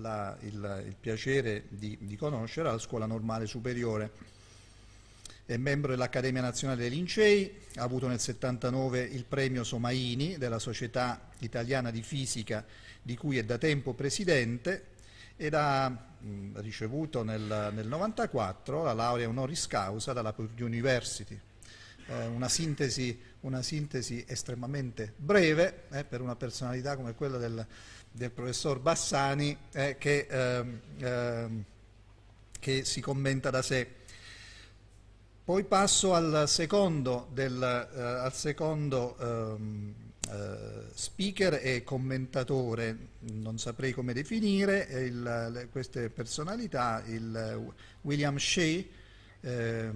la, il, il, piacere di, di conoscere alla Scuola Normale Superiore. È membro dell'Accademia Nazionale dei Lincei, ha avuto nel 79 il premio Somaini della Società Italiana di Fisica di cui è da tempo presidente ed ha mh, ricevuto nel, nel 94 la laurea honoris causa dalla Purdue University. Eh, una, sintesi, una, sintesi, estremamente breve eh, per una personalità come quella del, del professor Bassani eh, che, ehm, ehm, che, si commenta da sé. Poi passo al secondo, del, eh, al secondo ehm, eh, speaker e commentatore, non saprei come definire il, le, queste personalità, il eh, William Shea, eh,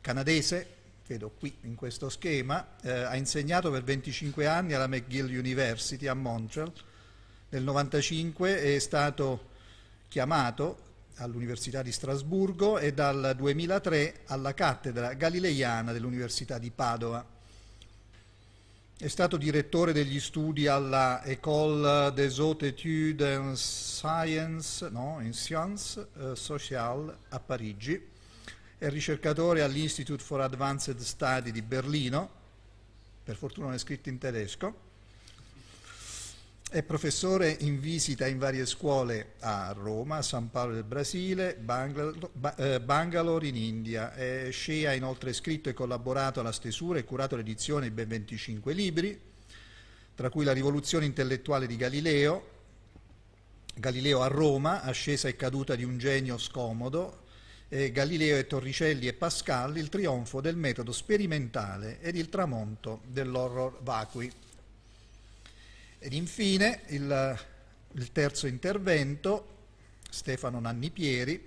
canadese, vedo qui in questo schema, eh, ha insegnato per 25 anni alla McGill University a Montreal nel 1995 è stato chiamato all'Università di Strasburgo e dal 2003 alla cattedra galileiana dell'Università di Padova. È stato direttore degli studi alla École des Hautes Etudes en Sciences, no, science, eh, Sociale a Parigi, è ricercatore all'Institute for Advanced Study di Berlino, per fortuna non è scritto in tedesco, è professore in visita in varie scuole a Roma, San Paolo del Brasile, eh, Bangalore in India. Shea ha inoltre scritto e collaborato alla stesura e curato l'edizione di ben 25 libri, tra cui La rivoluzione intellettuale di Galileo, Galileo a Roma, ascesa e caduta di un genio scomodo, e Galileo e Torricelli e Pascal, il trionfo del metodo sperimentale ed il tramonto dell'horror vacui. Ed infine il, il terzo intervento, Stefano Nannipieri,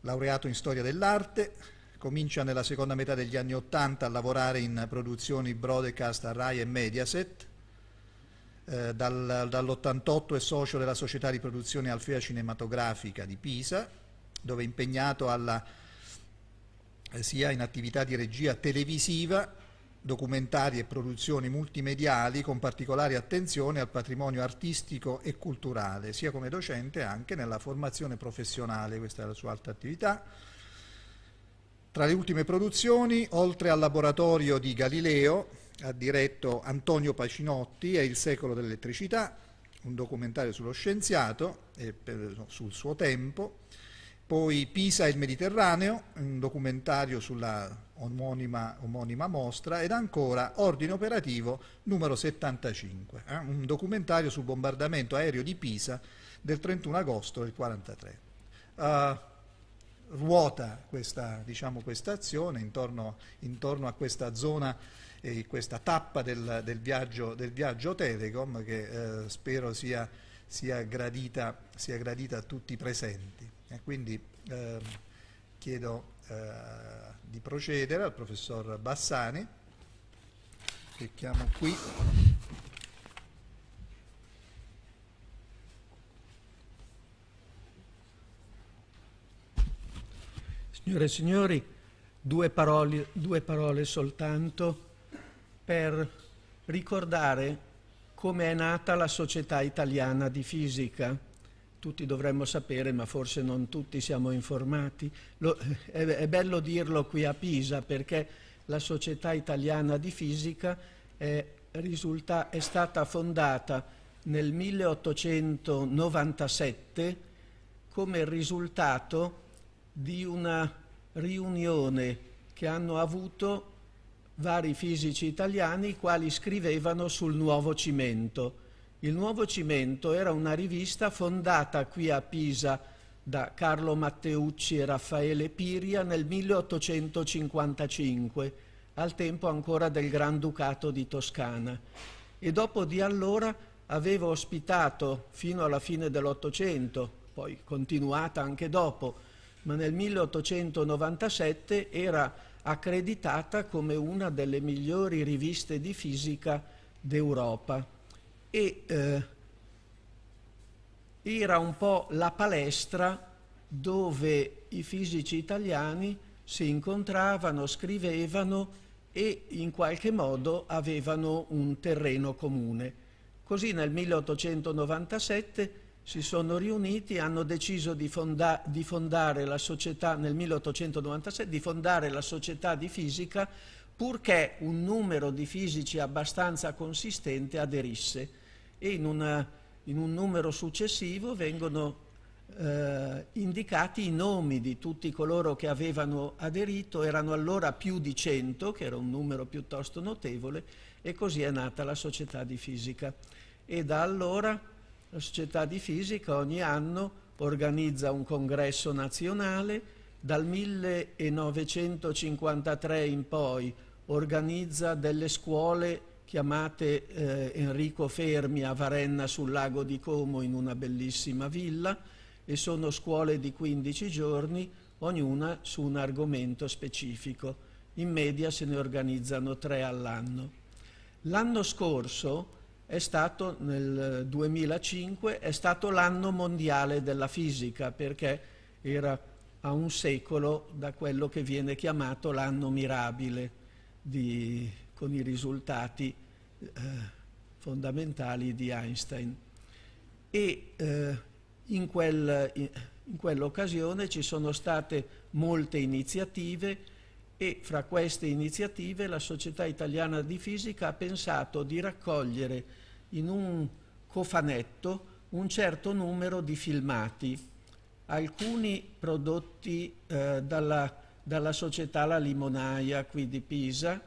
laureato in storia dell'arte, comincia nella seconda metà degli anni Ottanta a lavorare in produzioni broadcast a Rai e Mediaset. Eh, dal, dall'88 è socio della società di produzione Alfea Cinematografica di Pisa, dove è impegnato alla, eh, sia in attività di regia televisiva documentari e produzioni multimediali con particolare attenzione al patrimonio artistico e culturale, sia come docente anche nella formazione professionale, questa è la sua alta attività. Tra le ultime produzioni, oltre al laboratorio di Galileo, ha diretto Antonio Pacinotti e Il secolo dell'elettricità, un documentario sullo scienziato e per, sul suo tempo, poi Pisa e il Mediterraneo, un documentario sulla omonima, omonima mostra, ed ancora Ordine Operativo numero 75, eh, un documentario sul bombardamento aereo di Pisa del 31 agosto del 1943. Uh, eh, ruota questa, diciamo, questa azione intorno, intorno, a questa zona e eh, questa tappa del, del, viaggio, del, viaggio, Telecom che eh, spero sia sia gradita, sia gradita a tutti i presenti. E quindi eh, chiedo eh, di procedere al professor Bassani, che chiamo qui. Signore e signori, due parole, due parole soltanto per ricordare come è nata la Società Italiana di Fisica. Tutti dovremmo sapere, ma forse non tutti siamo informati. Lo, eh, è, è bello dirlo qui a Pisa perché la Società Italiana di Fisica è, eh, risulta, è stata fondata nel 1897 come risultato di una riunione che hanno avuto vari fisici italiani i quali scrivevano sul nuovo cimento. Il nuovo cimento era una rivista fondata qui a Pisa da Carlo Matteucci e Raffaele Piria nel 1855, al tempo ancora del Granducato di Toscana. E dopo di allora aveva ospitato fino alla fine dell'Ottocento, poi continuata anche dopo, ma nel 1897 era accreditata come una delle migliori riviste di fisica d'Europa e eh, era un po' la palestra dove i fisici italiani si incontravano, scrivevano e in qualche modo avevano un terreno comune. Così nel 1897 si sono riuniti, hanno deciso di, fonda di fondare la società nel 1896, di fondare la società di fisica purché un numero di fisici abbastanza consistente aderisse e in, una, in un numero successivo vengono eh, indicati i nomi di tutti coloro che avevano aderito, erano allora più di 100, che era un numero piuttosto notevole, e così è nata la società di fisica. E da allora la Società di Fisica ogni anno organizza un congresso nazionale, dal 1953 in poi organizza delle scuole chiamate eh, Enrico Fermi a Varenna sul lago di Como in una bellissima villa e sono scuole di 15 giorni, ognuna su un argomento specifico. In media se ne organizzano tre all'anno. L'anno scorso è stato nel 2005, eh, è stato l'anno mondiale della fisica perché era a un secolo da quello che viene chiamato l'anno mirabile di, con i risultati eh, fondamentali di Einstein. E eh, in, quel, in, in quell'occasione ci sono state molte iniziative e fra queste iniziative la Società Italiana di Fisica ha pensato di raccogliere in un cofanetto un certo numero di filmati, alcuni prodotti eh, dalla, dalla, società La Limonaia qui di Pisa,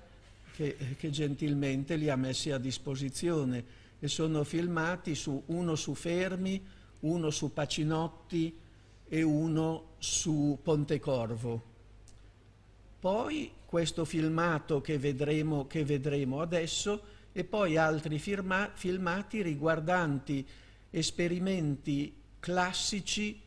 che, che, gentilmente li ha messi a disposizione e sono filmati su uno su Fermi, uno su Pacinotti e uno su Pontecorvo. Poi questo filmato che vedremo, che vedremo adesso e poi altri firma, filmati riguardanti esperimenti classici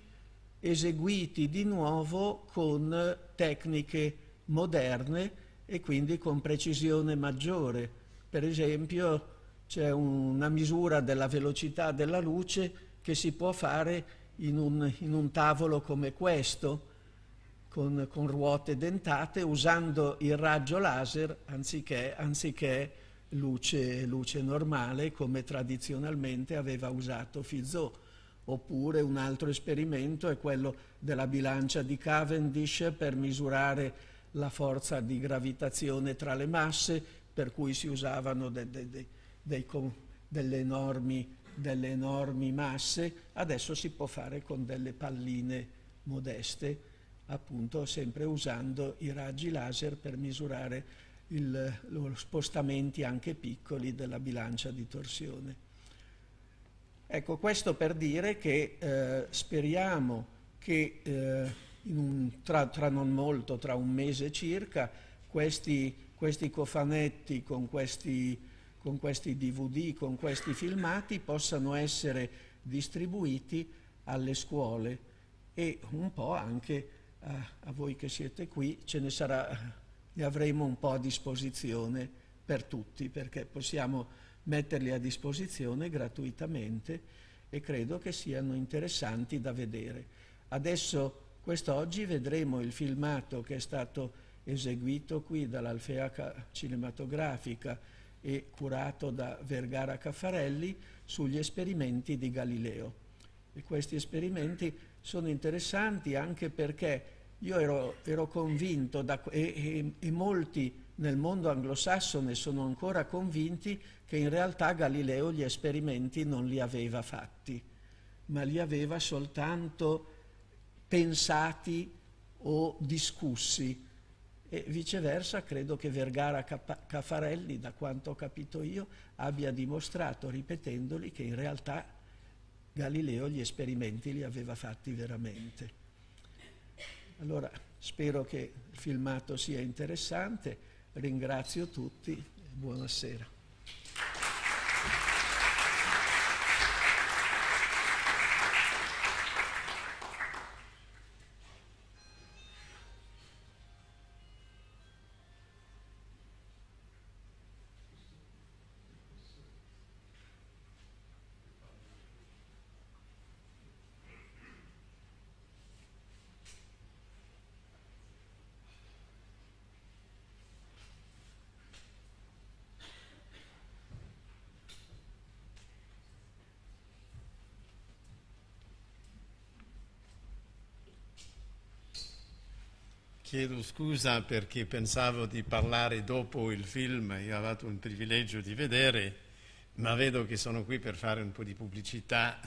eseguiti di nuovo con tecniche moderne e quindi con precisione maggiore. Per esempio c'è una misura della velocità della luce che si può fare in un, in un tavolo come questo, con, con, ruote dentate, usando il raggio laser anziché, anziché luce, luce normale come tradizionalmente aveva usato Fizeau. Oppure un altro esperimento è quello della bilancia di Cavendish per misurare la forza di gravitazione tra le masse, per cui si usavano de, de, de, delle, enormi, delle, enormi, masse. Adesso si può fare con delle palline modeste, appunto sempre usando i raggi laser per misurare il, lo spostamenti anche piccoli della bilancia di torsione. Ecco, questo per dire che eh, speriamo che eh, un, tra, tra, non molto, tra un mese circa, questi, questi cofanetti con questi, con questi DVD, con questi filmati possano essere distribuiti alle scuole e un po' anche a, a voi che siete qui, ce ne sarà e avremo un po' a disposizione per tutti perché possiamo metterli a disposizione gratuitamente e credo che siano interessanti da vedere. Adesso, quest'oggi, vedremo il filmato che è stato eseguito qui dall'Alfeaca Cinematografica e curato da Vergara Caffarelli sugli esperimenti di Galileo. E questi esperimenti sono interessanti anche perché io ero, ero convinto da, e, e, e molti nel mondo anglosassone sono ancora convinti che in realtà Galileo gli esperimenti non li aveva fatti, ma li aveva soltanto pensati o discussi. E viceversa credo che Vergara Caffarelli, da quanto ho capito io, abbia dimostrato, ripetendoli, che in realtà Galileo gli esperimenti li aveva fatti veramente. Allora spero che il filmato sia interessante, ringrazio tutti e buonasera. Chiedo scusa perché pensavo di parlare dopo il film, io ho avuto il privilegio di vedere, ma vedo che sono qui per fare un po' di pubblicità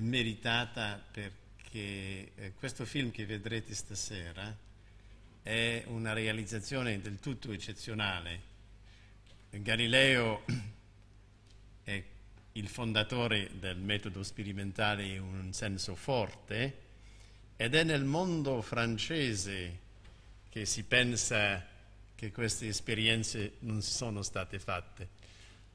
meritata perché eh, questo film che vedrete stasera è una realizzazione del tutto eccezionale. Galileo è il fondatore del metodo sperimentale in un senso forte ed è nel mondo francese che si pensa che queste esperienze non sono state fatte.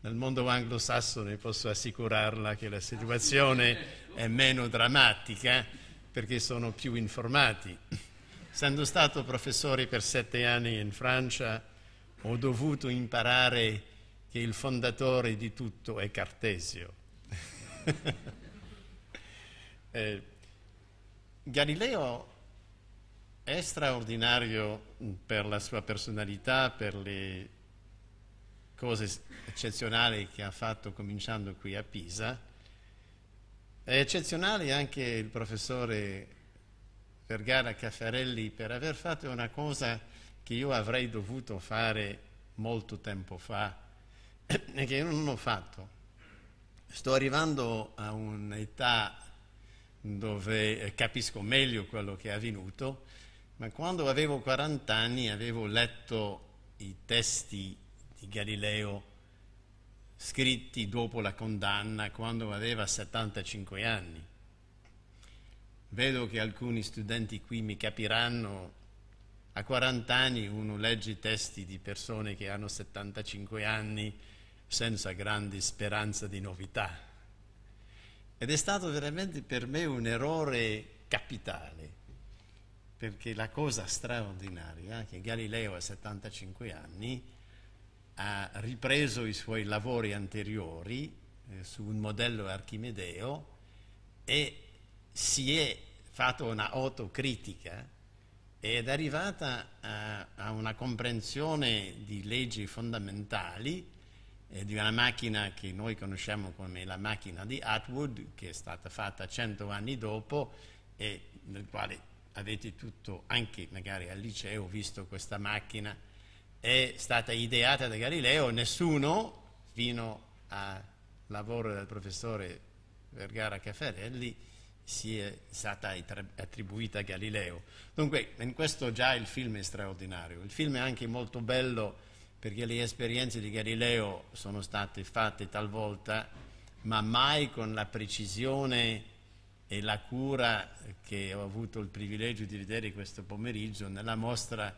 Nel mondo anglosassone posso assicurarla che la situazione è meno drammatica perché sono più informati. Essendo stato professore per sette anni in Francia, ho dovuto imparare che il fondatore di tutto è Cartesio. eh, Galileo è straordinario per la sua personalità, per le cose eccezionali che ha fatto cominciando qui a Pisa. È eccezionale anche il professore Vergara Caffarelli per aver fatto una cosa che io avrei dovuto fare molto tempo fa e che io non ho fatto. Sto arrivando a un'età dove eh, capisco meglio quello che è avvenuto, ma quando avevo 40 anni avevo letto i testi di Galileo scritti dopo la condanna quando aveva 75 anni. Vedo che alcuni studenti qui mi capiranno, a 40 anni uno legge i testi di persone che hanno 75 anni senza grande speranza di novità ed è stato veramente per me un errore capitale, perché la cosa straordinaria è che Galileo a 75 anni ha ripreso i suoi lavori anteriori eh, su un modello archimedeo e si è fatto una autocritica ed è arrivata a, a una comprensione di leggi fondamentali è di una macchina che noi conosciamo come la macchina di Atwood, che è stata fatta cento anni dopo e nel quale avete tutto, anche magari al liceo, visto questa macchina, è stata ideata da Galileo, nessuno fino al lavoro del professore Vergara Caffarelli si è stata attribuita a Galileo. Dunque, in questo già il film è straordinario, il film è anche molto bello perché le esperienze di Galileo sono state fatte talvolta, ma mai con la precisione e la cura che ho avuto il privilegio di vedere questo pomeriggio nella mostra,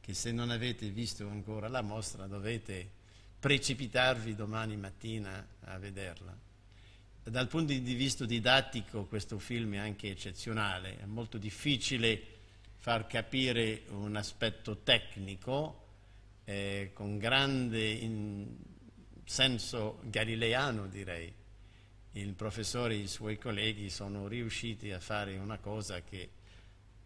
che se non avete visto ancora la mostra dovete precipitarvi domani mattina a vederla. Dal punto di vista didattico questo film è anche eccezionale, è molto difficile far capire un aspetto tecnico, eh, con grande senso galileano direi. Il professore e i suoi colleghi sono riusciti a fare una cosa che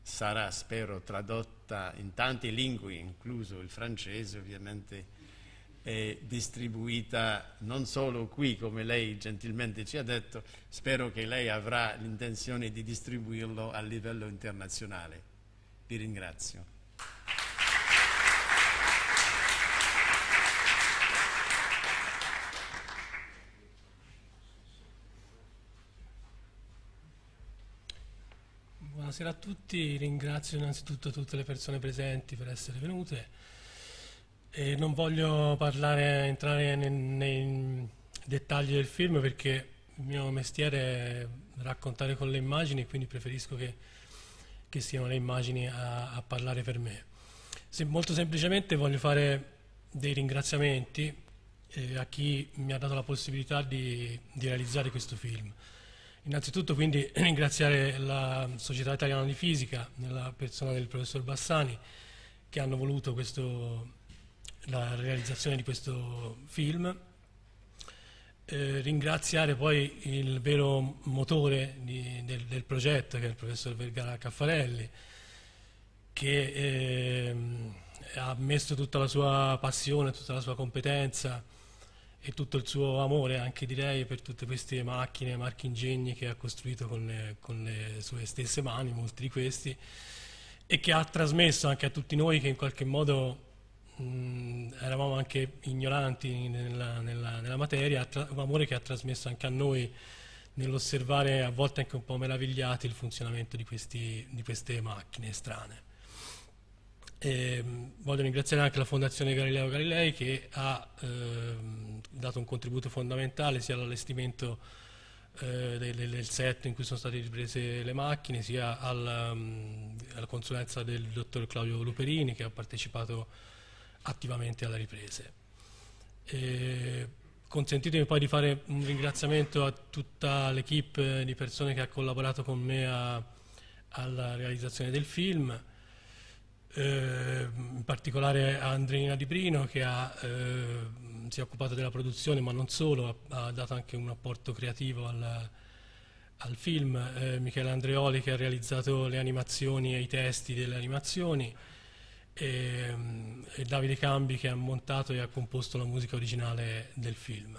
sarà, spero, tradotta in tante lingue, incluso il francese ovviamente, e distribuita non solo qui, come lei gentilmente ci ha detto, spero che lei avrà l'intenzione di distribuirlo a livello internazionale. Vi ringrazio. Buonasera a tutti, ringrazio innanzitutto tutte le persone presenti per essere venute. E non voglio parlare, entrare nei, nei dettagli del film perché il mio mestiere è raccontare con le immagini, quindi preferisco che, che siano le immagini a, a parlare per me. Se, molto semplicemente voglio fare dei ringraziamenti eh, a chi mi ha dato la possibilità di, di realizzare questo film. Innanzitutto quindi ringraziare la Società Italiana di Fisica, nella persona del professor Bassani, che hanno voluto questo, la realizzazione di questo film. Eh, ringraziare poi il vero motore di, del, del, progetto, che è il professor Vergara Caffarelli, che eh, ha messo tutta la sua passione, tutta la sua competenza e tutto il suo amore anche direi per tutte queste macchine, marchi ingegni che ha costruito con le, con le sue stesse mani, molti di questi, e che ha trasmesso anche a tutti noi che in qualche modo mh, mm, eravamo anche ignoranti nella, nella, nella materia, un amore che ha trasmesso anche a noi nell'osservare a volte anche un po' meravigliati il funzionamento di, questi, di queste macchine strane. Eh, voglio ringraziare anche la Fondazione Galileo Galilei che ha ehm, dato un contributo fondamentale sia all'allestimento eh, del, del, set in cui sono state riprese le macchine, sia al, um, alla consulenza del dottor Claudio Luperini che ha partecipato attivamente alle riprese. Eh, consentitemi poi di fare un ringraziamento a tutta l'equipe di persone che ha collaborato con me a, alla realizzazione del film eh, in particolare a Andrina Di Brino che ha, eh, si è occupata della produzione ma non solo, ha, ha dato anche un apporto creativo al, al film, eh, Michele Andreoli che ha realizzato le animazioni e i testi delle animazioni e, e, Davide Cambi che ha montato e ha composto la musica originale del film.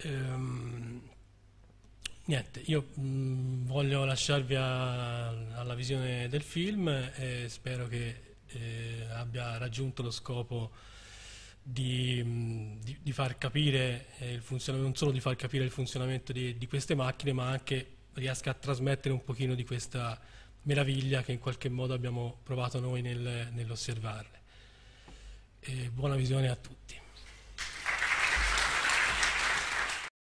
Ehm, Niente, io mh, mm, voglio lasciarvi a, alla visione del film e spero che eh, abbia raggiunto lo scopo di, mh, mm, di, di far capire eh, non solo di far capire il funzionamento di, di, queste macchine, ma anche riesca a trasmettere un pochino di questa meraviglia che in qualche modo abbiamo provato noi nel, nell'osservarle. Eh, buona visione a tutti.